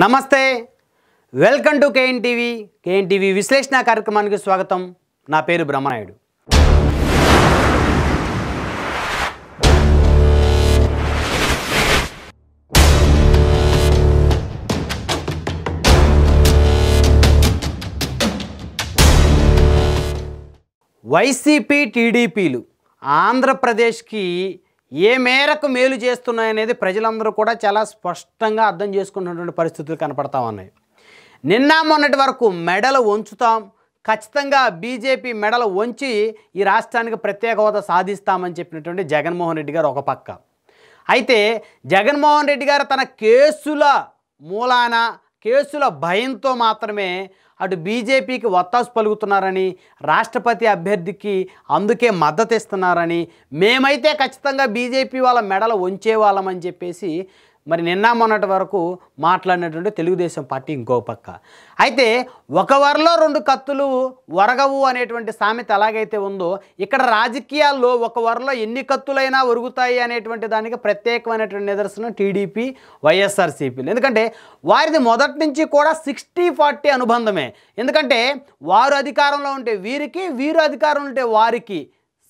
నమస్తే welcome to KN TV KN TV విశ్లేషణ కార్యక్రమానికి స్వాగతం నా పేరు బ్రహ్మనాయుడు వైసీపీ టీడీపీలు ఆంధ్రప్రదేశ్కి ఏ మేరకు మేలు చేస్తున్నాయనేది ప్రజలందరూ కూడా చాలా స్పష్టంగా అర్థం చేసుకున్నటువంటి పరిస్థితులు కనపడతా ఉన్నాయి నిన్న మొన్నటి వరకు మెడలు వంచుతాం ఖచ్చితంగా బీజేపీ మెడలు వంచి ఈ రాష్ట్రానికి ప్రత్యేక హోదా సాధిస్తామని చెప్పినటువంటి జగన్మోహన్ రెడ్డి గారు ఒక పక్క అయితే జగన్మోహన్ రెడ్డి గారు తన కేసుల మూలాన కేసుల భయంతో మాత్రమే అటు బీజేపీకి వత్తాసు పలుకుతున్నారని రాష్ట్రపతి అభ్యర్థికి అందుకే మద్దతు ఇస్తున్నారని మేమైతే ఖచ్చితంగా బీజేపీ వాళ్ళ మెడలు ఉంచేవాళ్ళమని చెప్పేసి మరి నిన్న మొన్నటి వరకు మాట్లాడినటువంటి తెలుగుదేశం పార్టీ ఇంకో పక్క అయితే ఒక వరలో రెండు కత్తులు ఒరగవు అనేటువంటి సామెత ఎలాగైతే ఉందో ఇక్కడ రాజకీయాల్లో ఒక వరలో ఎన్ని కత్తులైనా ఒరుగుతాయి అనేటువంటి దానికి ప్రత్యేకమైనటువంటి నిదర్శనం టీడీపీ వైఎస్ఆర్సీపీలు ఎందుకంటే వారిది మొదటి నుంచి కూడా సిక్స్టీ ఫార్టీ అనుబంధమే ఎందుకంటే వారు అధికారంలో ఉంటే వీరికి వీరు అధికారంలో ఉంటే వారికి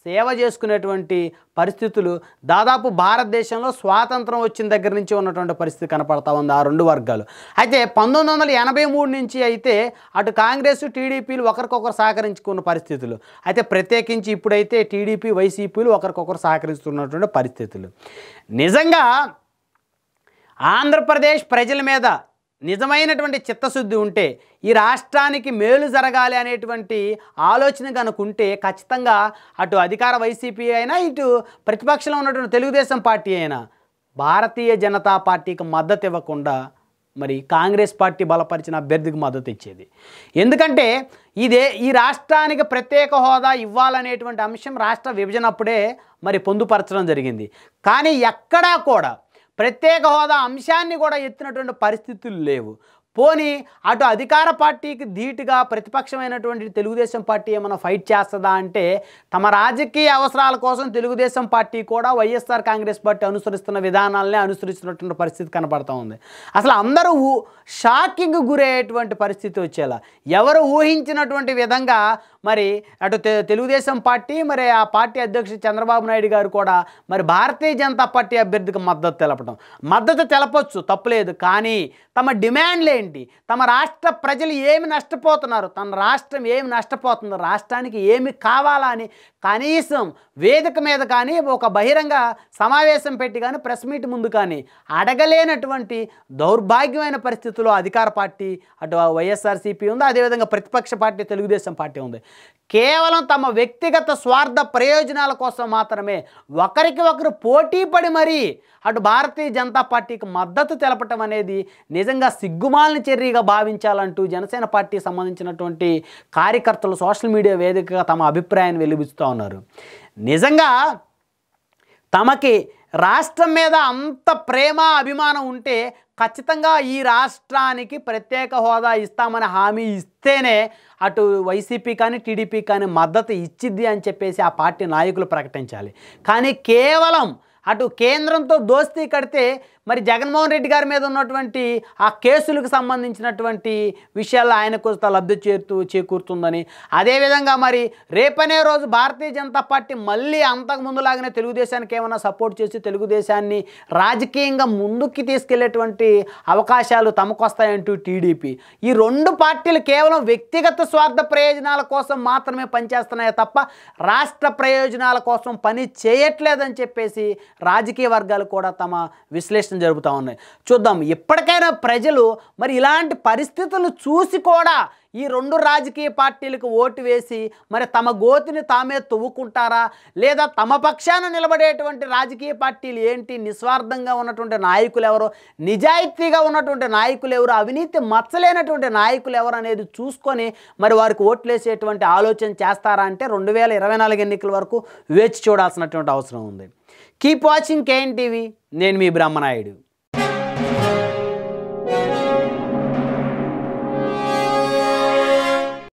సేవ చేసుకునేటువంటి పరిస్థితులు దాదాపు భారతదేశంలో స్వాతంత్రం వచ్చిన దగ్గర నుంచి ఉన్నటువంటి పరిస్థితి కనపడతా ఉంది ఆ రెండు వర్గాలు అయితే పంతొమ్మిది వందల ఎనభై మూడు నుంచి అయితే అటు కాంగ్రెస్ టీడీపీలు ఒకరికొకరు సహకరించుకున్న పరిస్థితులు అయితే ప్రత్యేకించి ఇప్పుడైతే టీడీపీ వైసీపీలు ఒకరికొకరు సహకరిస్తున్నటువంటి పరిస్థితులు నిజంగా ఆంధ్రప్రదేశ్ ప్రజల మీద నిజమైనటువంటి చిత్తశుద్ధి ఉంటే ఈ రాష్ట్రానికి మేలు జరగాలి అనేటువంటి ఆలోచన కనుకుంటే ఖచ్చితంగా అటు అధికార వైసీపీ అయినా ఇటు ప్రతిపక్షంలో ఉన్నటువంటి తెలుగుదేశం పార్టీ అయినా భారతీయ జనతా పార్టీకి మద్దతు ఇవ్వకుండా మరి కాంగ్రెస్ పార్టీ బలపరిచిన అభ్యర్థికి మద్దతు ఇచ్చేది ఎందుకంటే ఇదే ఈ రాష్ట్రానికి ప్రత్యేక హోదా ఇవ్వాలనేటువంటి అంశం రాష్ట్ర విభజన అప్పుడే మరి పొందుపరచడం జరిగింది కానీ ఎక్కడా కూడా ప్రత్యేక హోదా అంశాన్ని కూడా ఎత్తినటువంటి పరిస్థితులు లేవు పోని అటు అధికార పార్టీకి ధీటుగా ప్రతిపక్షమైనటువంటి తెలుగుదేశం పార్టీ ఏమైనా ఫైట్ చేస్తుందా అంటే తమ రాజకీయ అవసరాల కోసం తెలుగుదేశం పార్టీ కూడా వైఎస్ఆర్ కాంగ్రెస్ పార్టీ అనుసరిస్తున్న విధానాలనే అనుసరిస్తున్నటువంటి పరిస్థితి కనపడుతూ ఉంది అసలు అందరూ షాకింగ్ గురయ్యేటువంటి పరిస్థితి వచ్చేలా ఎవరు ఊహించినటువంటి విధంగా మరి అటు తెలుగుదేశం పార్టీ మరి ఆ పార్టీ అధ్యక్షుడు చంద్రబాబు నాయుడు గారు కూడా మరి భారతీయ జనతా పార్టీ అభ్యర్థికి మద్దతు తెలపడం మద్దతు తెలపచ్చు తప్పులేదు కానీ తమ డిమాండ్లే ఏంటి తమ రాష్ట్ర ప్రజలు ఏమి నష్టపోతున్నారు తన రాష్ట్రం ఏమి నష్టపోతుంది రాష్ట్రానికి ఏమి కావాలని కనీసం వేదిక మీద కానీ ఒక బహిరంగ సమావేశం పెట్టి కానీ ప్రెస్ మీట్ ముందు కానీ అడగలేనటువంటి దౌర్భాగ్యమైన పరిస్థితుల్లో అధికార పార్టీ అటు వైఎస్ఆర్సీపీ ఉంది అదేవిధంగా ప్రతిపక్ష పార్టీ తెలుగుదేశం పార్టీ ఉంది కేవలం తమ వ్యక్తిగత స్వార్థ ప్రయోజనాల కోసం మాత్రమే ఒకరికి ఒకరు పోటీ పడి మరీ అటు భారతీయ జనతా పార్టీకి మద్దతు తెలపటం అనేది నిజంగా సిగ్గుమాలని చర్యగా భావించాలంటూ జనసేన పార్టీకి సంబంధించినటువంటి కార్యకర్తలు సోషల్ మీడియా వేదికగా తమ అభిప్రాయాన్ని వెలిబిస్తూ ఉన్నారు నిజంగా తమకి రాష్ట్రం మీద అంత ప్రేమ అభిమానం ఉంటే ఖచ్చితంగా ఈ రాష్ట్రానికి ప్రత్యేక హోదా ఇస్తామని హామీ ఇస్తేనే అటు వైసీపీ కానీ టీడీపీ కానీ మద్దతు ఇచ్చిద్ది అని చెప్పేసి ఆ పార్టీ నాయకులు ప్రకటించాలి కానీ కేవలం అటు కేంద్రంతో దోస్తీ కడితే మరి జగన్మోహన్ రెడ్డి గారి మీద ఉన్నటువంటి ఆ కేసులకు సంబంధించినటువంటి విషయాల్లో ఆయనకు కొంత లబ్ధి చేరుతూ చేకూరుతుందని అదేవిధంగా మరి రేపనే రోజు భారతీయ జనతా పార్టీ మళ్ళీ అంతకుముందులాగానే తెలుగుదేశానికి ఏమైనా సపోర్ట్ చేసి తెలుగుదేశాన్ని రాజకీయంగా ముందుకి తీసుకెళ్లేటువంటి అవకాశాలు తమకు వస్తాయంటూ టీడీపీ ఈ రెండు పార్టీలు కేవలం వ్యక్తిగత స్వార్థ ప్రయోజనాల కోసం మాత్రమే పనిచేస్తున్నాయి తప్ప రాష్ట్ర ప్రయోజనాల కోసం పని చేయట్లేదని చెప్పేసి రాజకీయ వర్గాలు కూడా తమ విశ్లేషణ విమర్శలు జరుగుతూ ఉన్నాయి చూద్దాం ఇప్పటికైనా ప్రజలు మరి ఇలాంటి పరిస్థితులు చూసి కూడా ఈ రెండు రాజకీయ పార్టీలకు ఓటు వేసి మరి తమ గోతిని తామే తవ్వుకుంటారా లేదా తమ పక్షాన నిలబడేటువంటి రాజకీయ పార్టీలు ఏంటి నిస్వార్థంగా ఉన్నటువంటి నాయకులు ఎవరు నిజాయితీగా ఉన్నటువంటి నాయకులు ఎవరు అవినీతి మచ్చలేనటువంటి నాయకులు ఎవరు అనేది చూసుకొని మరి వారికి ఓట్లేసేటువంటి ఆలోచన చేస్తారా అంటే రెండు వేల ఇరవై నాలుగు ఎన్నికల వరకు వేచి చూడాల్సినటువంటి అవసరం ఉంది కీప్ వాచింగ్ కేఎన్ టీవీ నేను మీ బ్రహ్మనాయుడు